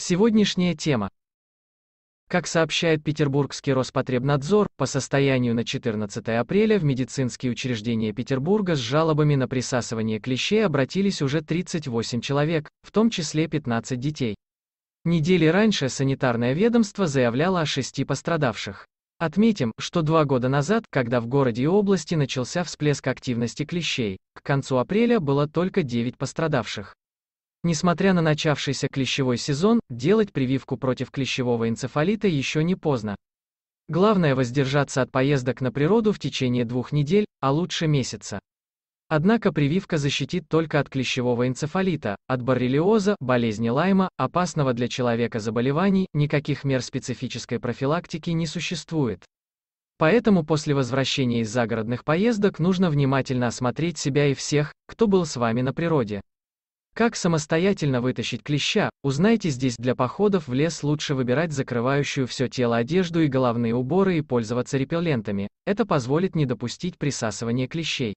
Сегодняшняя тема. Как сообщает Петербургский Роспотребнадзор, по состоянию на 14 апреля в медицинские учреждения Петербурга с жалобами на присасывание клещей обратились уже 38 человек, в том числе 15 детей. Недели раньше санитарное ведомство заявляло о шести пострадавших. Отметим, что два года назад, когда в городе и области начался всплеск активности клещей, к концу апреля было только 9 пострадавших. Несмотря на начавшийся клещевой сезон, делать прививку против клещевого энцефалита еще не поздно. Главное воздержаться от поездок на природу в течение двух недель, а лучше месяца. Однако прививка защитит только от клещевого энцефалита, от боррелиоза, болезни Лайма, опасного для человека заболеваний, никаких мер специфической профилактики не существует. Поэтому после возвращения из загородных поездок нужно внимательно осмотреть себя и всех, кто был с вами на природе. Как самостоятельно вытащить клеща, узнайте здесь. Для походов в лес лучше выбирать закрывающую все тело одежду и головные уборы и пользоваться репеллентами. Это позволит не допустить присасывания клещей.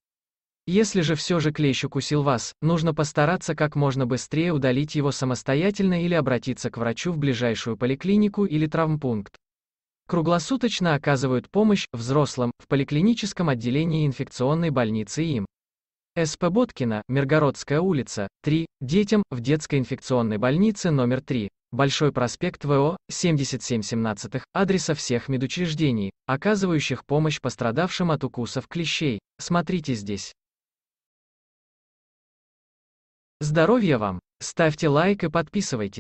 Если же все же клещ укусил вас, нужно постараться как можно быстрее удалить его самостоятельно или обратиться к врачу в ближайшую поликлинику или травмпункт. Круглосуточно оказывают помощь взрослым в поликлиническом отделении инфекционной больницы им. С.П. Боткина, Миргородская улица, 3, детям, в детской инфекционной больнице номер 3, Большой проспект ВО, 7717, адреса всех медучреждений, оказывающих помощь пострадавшим от укусов клещей. Смотрите здесь. Здоровья вам! Ставьте лайк и подписывайтесь.